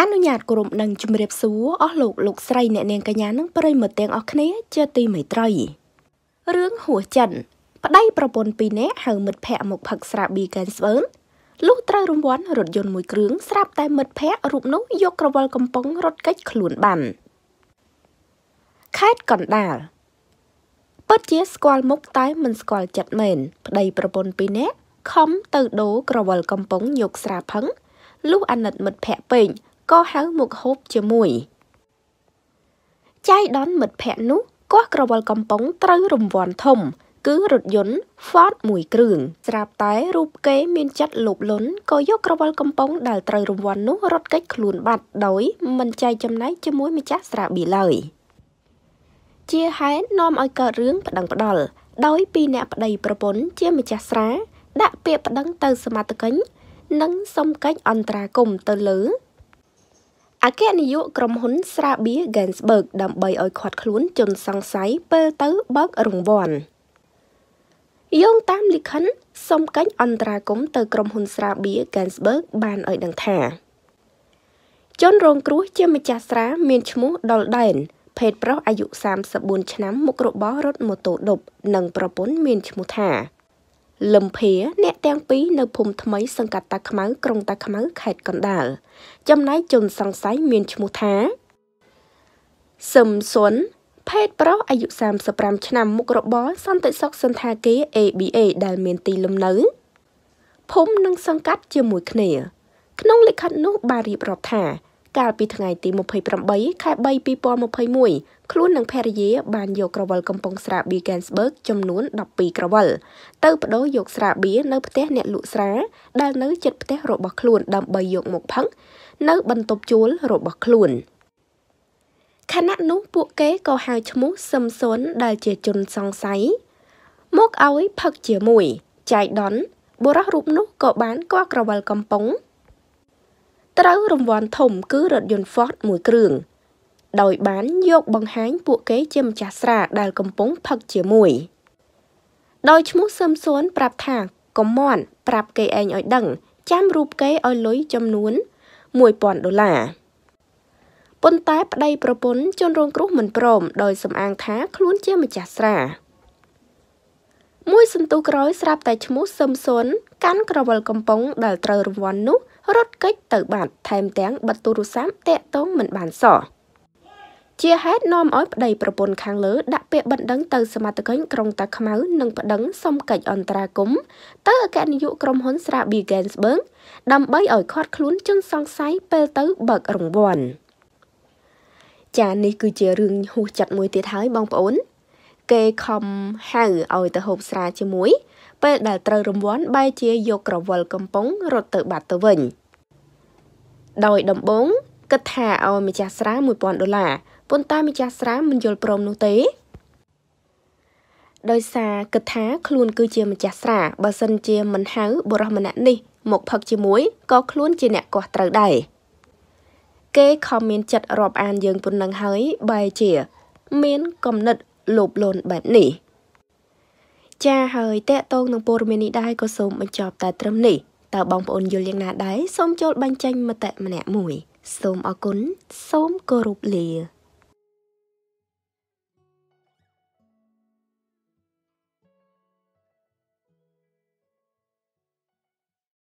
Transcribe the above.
អនុញ្ញាតក្រុមនឹងជំរាបសួរអស់លោកលោកស្រីអ្នកនាងកញ្ញានិងប្រិយមិត្តទាំងអស់គ្នាជាទីមេត្រីរឿងហួសចិន ប្តីប្រពន្ធពីរនាក់ហៅមិត្តភ័ក្តិមកផឹកស្រាប៊ីកែនស្វើនលុះត្រូវរង្វាន់រថយន្តមួយគ្រឿងស្រាប់តែមិត្តភ័ក្តិរូបនោះយកក្រវិលកំប៉ុងរត់គេចខ្លួនបានខេតកណ្ដាលពិតជាស្គាល់មុខតែមិនស្គាល់ចិត្តមែនប្តីប្រពន្ធពីរនាក់ខំទៅដូរក្រវិលកំប៉ុងយកស្រាផឹងលុះអាណិតមិត្តភ័ក្តិពេកក៏ហៅមុខហូបជាមួយចៃដនមិត្តភ័ក្ដិនោះគាស់ក្រវិលកំប៉ុងត្រូវរង្វាន់ធំ គឺរថយន្ត Ford មួយគ្រឿងស្រាប់តែរូបគេមានចិត្តលោភលន់ក៏យកក្រវិលកំប៉ុងដែលត្រូវរង្វាន់នោះរត់គេចខ្លួនបាត់ដោយ មិនចែកចំណែកជាមួយម្ចាស់ស្រាបៀរឡើយជាហេតុនាំឲ្យកើតរឿងប្តឹង ផ្ដាល់ដោយពីអ្នកប្តីប្រពន្ធជាម្ចាស់ស្រាដាក់ពាក្យប្តឹងទៅសមត្ថកិច្ចនិងសុំកិច្ចអន្តរាគមន៍ទៅលើអគ្គនាយកក្រុមហ៊ុនស្រាបៀ Gensberg ដើម្បីឲ្យខាត់ខ្លួនជនសង្ស័យពេលទៅបើករង្វាន់យោងតាមលិខិនសុំកិច្ចអន្តរាគមទៅក្រុមហ៊ុន ស្រាបៀ Gensberg បានឲ្យដឹងថា ជនរងគ្រោះជាម្ចាស់ស្រាមាន ឈ្មោះដុលដែនភេទប្រុសអាយុ34ឆ្នាំមុខរបររត់ម៉ូតូដប់និងប្រពន្ធមានឈ្មោះថាលំភាអ្នកទាំងពីរនៅភូមិថ្មី សង្កាត់តាខ្មៅក្រុងតាខ្មៅខេត្តកណ្ដាលចំណែកជនសង្ស័យមានឈ្មោះថាសឹមសុនភេទប្រុសអាយុ35ឆ្នាំមុខរបរសន្តិសុខសន្តាគារ ABA ដែលមានទីលំនៅភូមិនិងសង្កាត់ជាមួយគ្នាក្នុងលិខិតនោះបានរៀបរាប់ថាកាលពីថ្ងៃទី28ខែ3 2021ខ្លួននិងភរិយាបានយកក្រវិលកំពង់ស្រាបៀ Gansberg ចំនួន12ក្រវិលទៅបដូរយកស្រាបៀនៅផ្ទះអ្នកលក់ស្រាដែលនៅជិតផ្ទះរបស់ខ្លួន ដើម្បីយកមកផឹកនៅបន្ទប់ជួលរបស់ខ្លួន។ខណៈនោះពួកគេក៏ហៅឈ្មោះសឹមសុនដែលជាជនសង្ស័យមកឲ្យផឹកជាមួយចៃដនបុរសរូបនោះក៏បានគាល់ក្រវិលកំប៉ុងត្រូវរង្វាន់ធំ គឺរថយន្ត Ford មួយគ្រឿង ដោយ បានយកបង្ហាញពួកគេជាម្ចាស់ស្រាដែលកំពុងផឹកជាមួយ ដោយឈ្មោះសឹមសួនប្រាប់ថាកុំមាន់ប្រាប់ គេឯងឲ្យដឹង ចាំរូបគេឲ្យលុយចំនួន1000ដុល្លារប៉ុន្តែប្តី ប្រពន្ធជនរងគ្រោះមិនព្រម ដោយសំអាងថាខ្លួនជាម្ចាស់ស្រា មួយសន្ទុះក្រោយស្រាប់ តែឈ្មោះសឹមសុនកាន់ក្រវិលកំប៉ុង ដែលត្រូវរង្វាន់នោះរត់គេចទៅបាត់ថែមទាំងបិទទូរស័ព្ទតាក់ទងមិនបានសោះជាហេតុនាំឲ្យប្តីប្រពន្ធខាងលើដាក់ពាក្យបណ្ដឹងទៅសមត្ថកិច្ចក្រុងតាខ្មៅនិងប្តឹងសុំកិច្ចអន្តរាគមន៍ទៅអគ្គនាយកក្រុមហ៊ុនស្រាប៊ីហ្គេនស្បឺងដើម្បីឲ្យខាត់ខ្លួនជនសង្ស័យពេលទៅបើករង្វាន់ចានេះគឺជារឿងហួសចិត្តមួយទៀតហើយបងប្អូនគេខំហៅឲ្យទៅហូបស្រាជាមួយ ពេលដែលត្រូវរង្វាន់បែរជាយកក្រវិលកំប៉ុងរត់ទៅបាត់ទៅវិញ ដោយដំបងគិតថាឲ្យម្ចាស់ស្រា1000ដុល្លារប៉ុន្តែម្ចាស់ស្រា មិនយល់ព្រមនោះទេ ដោយសារគិតថាខ្លួនគឺជាម្ចាស់ស្រាបើសិនជាមិនហៅបុរសម្នាក់នេះមកផឹកជាមួយក៏ខ្លួនជាអ្នកកោះត្រូវដែរគេខំមានចិត្តរាប់អានយើងប៉ុណ្ណឹងហើយបែរជា មានគំនិតលោភលន់បែបនេះចាហើយតកតងនឹងព័ត៌មាននេះដែរក៏សូមបញ្ចប់តែត្រឹមនេះតើបងប្អូនយល់យ៉ាងណាដែរសូមចូលបញ្ចេញមតិម្នាក់មួយសូមអរគុណសូមគោរពលា